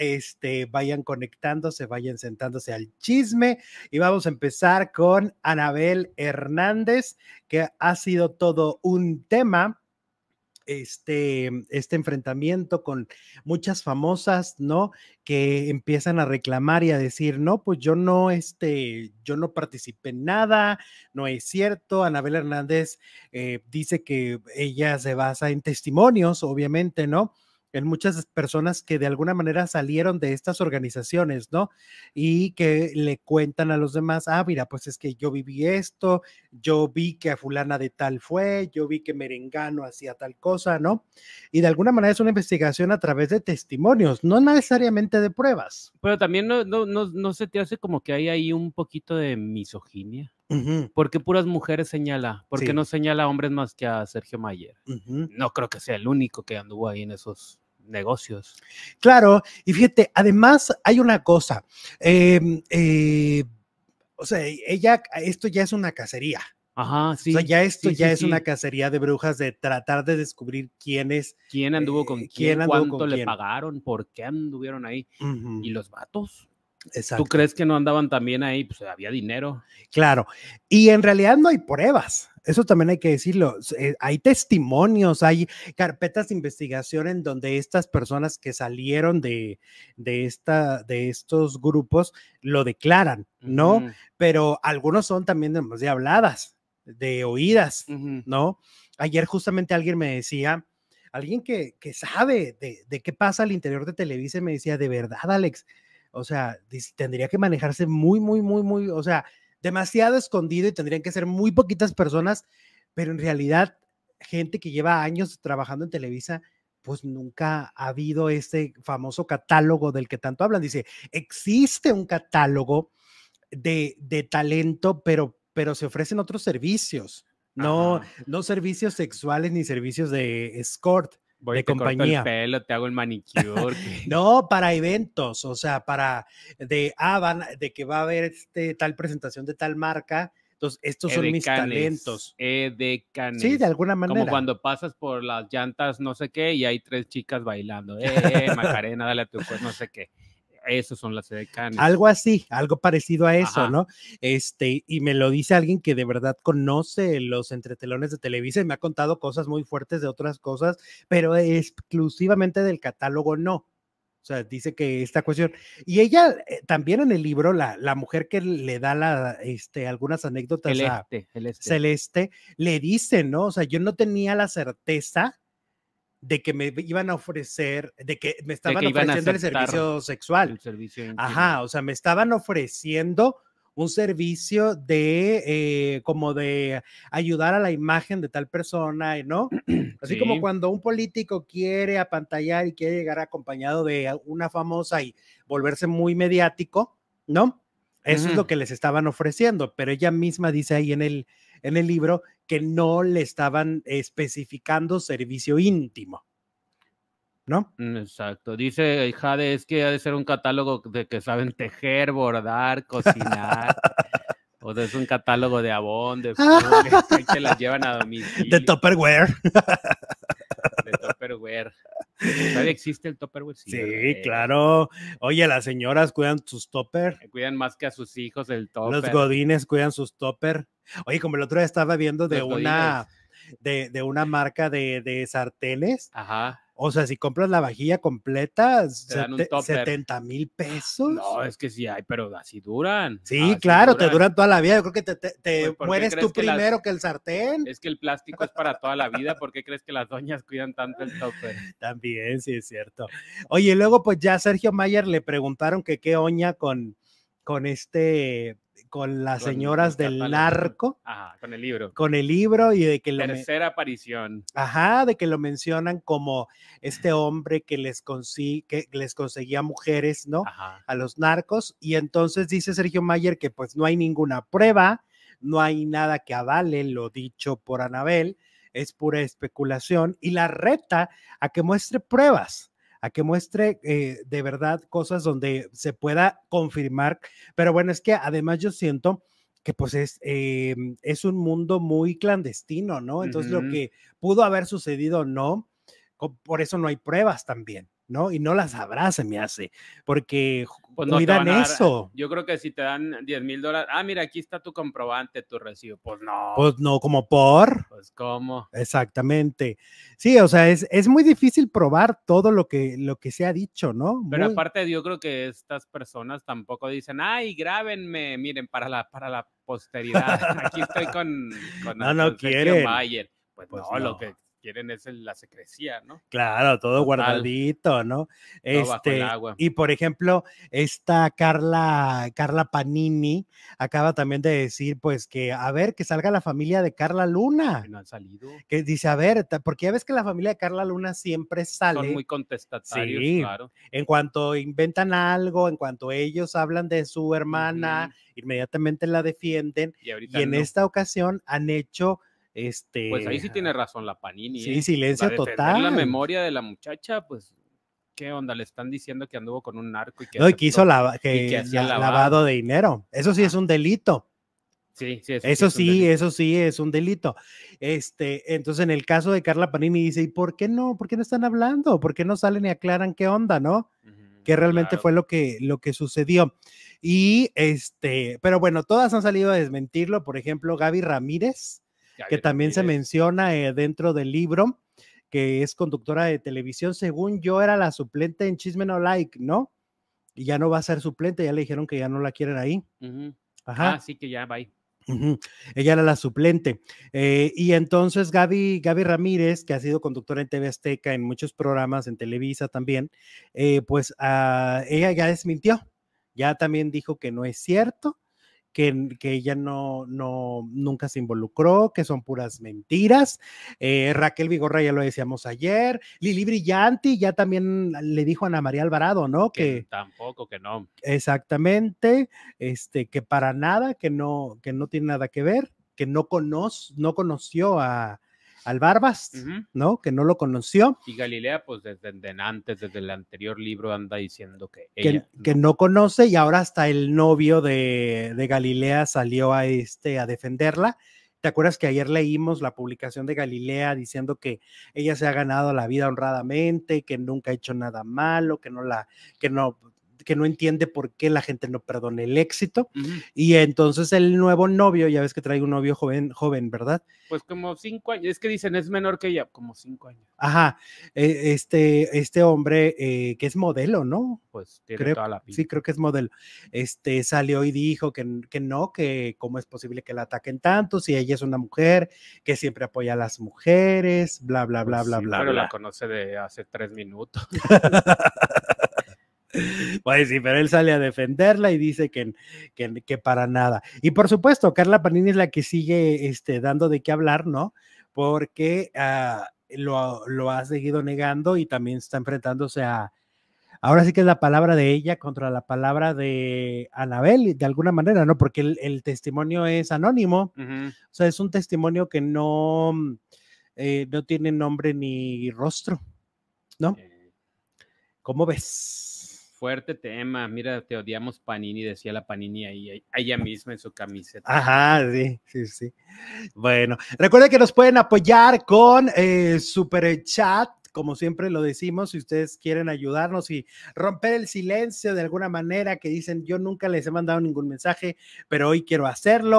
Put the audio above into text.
este, vayan conectándose, vayan sentándose al chisme y vamos a empezar con Anabel Hernández, que ha sido todo un tema. Este, este enfrentamiento con muchas famosas, ¿no? Que empiezan a reclamar y a decir, no, pues yo no, este, yo no participé en nada, no es cierto. Anabel Hernández eh, dice que ella se basa en testimonios, obviamente, ¿no? en muchas personas que de alguna manera salieron de estas organizaciones, ¿no? Y que le cuentan a los demás, ah, mira, pues es que yo viví esto, yo vi que a fulana de tal fue, yo vi que merengano hacía tal cosa, ¿no? Y de alguna manera es una investigación a través de testimonios, no necesariamente de pruebas. Pero también no, no, se te hace como que hay ahí un poquito de misoginia. porque ¿Por qué puras mujeres señala? ¿Por qué no señala a hombres más que a Sergio Mayer? No creo que sea el único que anduvo ahí en esos negocios. Claro, y fíjate, además hay una cosa, em, eh, o sea, ella, esto ya es una cacería. Ajá, sí. O sea, ya esto ya es una cacería de brujas de tratar de descubrir quiénes, es. ¿Quién anduvo con eh, quién? ¿Cuánto le pagaron? ¿Por qué anduvieron ahí? ¿Y los vatos? ¿Tú crees que no andaban también ahí? Pues había dinero. Claro. Y en realidad no hay pruebas. Eso también hay que decirlo. Eh, hay testimonios, hay carpetas de investigación en donde estas personas que salieron de, esta, de estos grupos lo declaran, ¿no? Pero algunos son también de, habladas, de oídas, ¿no? Ayer justamente alguien me decía, alguien que, sabe de, de qué pasa al interior de Televisa, me decía, de verdad, Alex, o sea, tendría que manejarse muy, muy, muy, muy, o sea, demasiado escondido y tendrían que ser muy poquitas personas, pero en realidad gente que lleva años trabajando en Televisa, pues nunca ha habido este famoso catálogo del que tanto hablan. Dice, existe un catálogo de, talento, pero, pero se ofrecen otros servicios, no, no servicios sexuales ni servicios de escort. Voy de te compañía. el pelo, te hago el manicure. no, para eventos, o sea, para de ah, van, de que va a haber este tal presentación de tal marca. Entonces, estos son mis talentos. Edecanes. Sí, de alguna manera. Como cuando pasas por las llantas, no sé qué, y hay tres chicas bailando. Eh, Macarena, dale a tu pues, no sé qué eso son las edecanes. Algo así, algo parecido a eso, ¿no? Este, y me lo dice alguien que de verdad conoce los entretelones de Televisa y me ha contado cosas muy fuertes de otras cosas, pero exclusivamente del catálogo no. O sea, dice que esta cuestión. Y ella eh, también en el libro, la, la, mujer que le da la, este, algunas anécdotas a celeste, le dice, ¿no? O sea, yo no tenía la certeza de que me iban a ofrecer, de que me estaban ofreciendo el servicio sexual. Ajá, o sea, me estaban ofreciendo un servicio de eh, como de ayudar a la imagen de tal persona, ¿no? Así como cuando un político quiere apantallar y quiere llegar acompañado de una famosa y volverse muy mediático, ¿no? Eso es lo que les estaban ofreciendo, pero ella misma dice ahí en el, en el libro que no le estaban especificando servicio íntimo. ¿No? Mm, exacto. Dice Jade, es que ha de ser un catálogo de que saben tejer, bordar, cocinar. O es un catálogo de abón, de que las llevan a domicilio. De Topperware. De Topperware. ¿Todavía existe el topper. Sí, claro. Oye, las señoras cuidan sus Topper. Cuidan más que a sus hijos el Topper. Los godines cuidan sus Topper. Oye, como el otro día estaba viendo de una de, una marca de, de sartenes. Ajá o sea, si compras la vajilla completa, 70 mil pesos. No, es que sí hay, pero así duran. Sí, claro, te duran toda la vida. Yo creo que te, pues, mueres tú primero que el sartén. Es que el plástico es para toda la vida. ¿Por qué crees que las doñas cuidan tanto el topper? También, sí, es cierto. Oye, luego pues ya Sergio Mayer le preguntaron que qué oña con con este con las señoras del narco. con el libro. Con el libro y de que la tercera aparición. Ajá, de que lo mencionan como este hombre que les consigue, que les conseguía mujeres, ¿no? A los narcos y entonces dice Sergio Mayer que pues no hay ninguna prueba, no hay nada que avale lo dicho por Anabel, es pura especulación y la reta a que muestre pruebas a que muestre eh, de verdad cosas donde se pueda confirmar. Pero bueno, es que además yo siento que pues es, eh, es un mundo muy clandestino, ¿no? Entonces lo que pudo haber sucedido no, por eso no hay pruebas también. ¿no? Y no las se me hace, porque pues no eso. Yo creo que si te dan 10 mil dólares, ah, mira, aquí está tu comprobante, tu recibo. Pues no. Pues no, como por. Pues cómo. Exactamente. Sí, o sea, es, es muy difícil probar todo lo que, lo que se ha dicho, ¿no? Pero aparte, yo creo que estas personas tampoco dicen, ay, grábenme, miren, para la, para la posteridad. aquí estoy con, no, no quieren. Pues, pues, no, lo que quieren es la secrecía, ¿no? Claro, todo guardadito, ¿no? este, agua. Y por ejemplo, esta Carla, Carla Panini acaba también de decir, pues que a ver, que salga la familia de Carla Luna. Que no han salido. Que dice, a ver, porque ya ves que la familia de Carla Luna siempre sale. Son muy contestatarios, claro. En cuanto inventan algo, en cuanto ellos hablan de su hermana, inmediatamente la defienden. Y, en esta ocasión han hecho este, pues ahí este, sí ah, tiene razón la Panini. Sí, ¿eh? silencio total. La memoria de la muchacha, pues qué onda, le están diciendo que anduvo con un narco y que, no, que hizo lavado. de dinero. Eso sí es un delito. Sí, sí, eso, eso sí, eso sí es un delito. Este, entonces en el caso de Carla Panini dice, ¿y por qué no? ¿Por qué no están hablando? ¿Por qué no salen y aclaran qué onda, no? Que ¿Qué realmente fue lo que lo que sucedió? Y este, pero bueno, todas han salido a desmentirlo, por ejemplo, Gaby Ramírez, que también se menciona eh, dentro del libro, que es conductora de televisión, según yo era la suplente en Chisme No Like, ¿no? Y ya no va a ser suplente, ya le dijeron que ya no la quieren ahí. Ah, Ajá. Así que ya, va ahí. Ella era la suplente. Eh, y entonces Gaby, Gaby Ramírez, que ha sido conductora en TV Azteca, en muchos programas, en Televisa también, eh, pues ah, ella ya desmintió, ya también dijo que no es cierto, que, que ella no, no, nunca se involucró, que son puras mentiras. Eh, Raquel Vigorra ya lo decíamos ayer. Lili Brillanti ya también le dijo a Ana María Alvarado, ¿no? Que, tampoco, que no. Exactamente, este, que para nada, que no, que no tiene nada que ver, que no, conoz, no conoció a, al Barbas, ¿no? Que no lo conoció. Y Galilea, pues desde, antes, desde el anterior libro, anda diciendo que, ella, que, no. conoce y ahora hasta el novio de, de, Galilea salió a, este, a defenderla. ¿Te acuerdas que ayer leímos la publicación de Galilea diciendo que ella se ha ganado la vida honradamente, que nunca ha hecho nada malo, que no la, que no, que no entiende por qué la gente no perdona el éxito. Y entonces el nuevo novio, ya ves que trae un novio joven, joven, ¿verdad? Pues como cinco años, es que dicen es menor que ella, como cinco años. Ajá, e, este, este hombre eh, que es modelo, ¿no? Pues tiene creo, toda la pinta. Sí, creo que es modelo. Este salió y dijo que, no, que cómo es posible que la ataquen tanto, si ella es una mujer, que siempre apoya a las mujeres, bla, bla, pues bla, bla, bla. Pero la conoce de hace tres minutos. Pues sí, pero él sale a defenderla y dice que, que, para nada. Y por supuesto, Carla Panini es la que sigue este, dando de qué hablar, ¿no? Porque ah, lo, lo, ha seguido negando y también está enfrentándose a. Ahora sí que es la palabra de ella contra la palabra de Anabel, de alguna manera, ¿no? Porque el, testimonio es anónimo. O sea, es un testimonio que no, eh, no tiene nombre ni rostro, ¿no? ¿Cómo ves? fuerte tema. Mira, te odiamos Panini, decía la Panini ahí, ella misma en su camiseta. Ajá, sí, sí, sí. Bueno, recuerden que nos pueden apoyar con eh, Super Chat. Como siempre lo decimos, si ustedes quieren ayudarnos y romper el silencio de alguna manera que dicen, yo nunca les he mandado ningún mensaje, pero hoy quiero hacerlo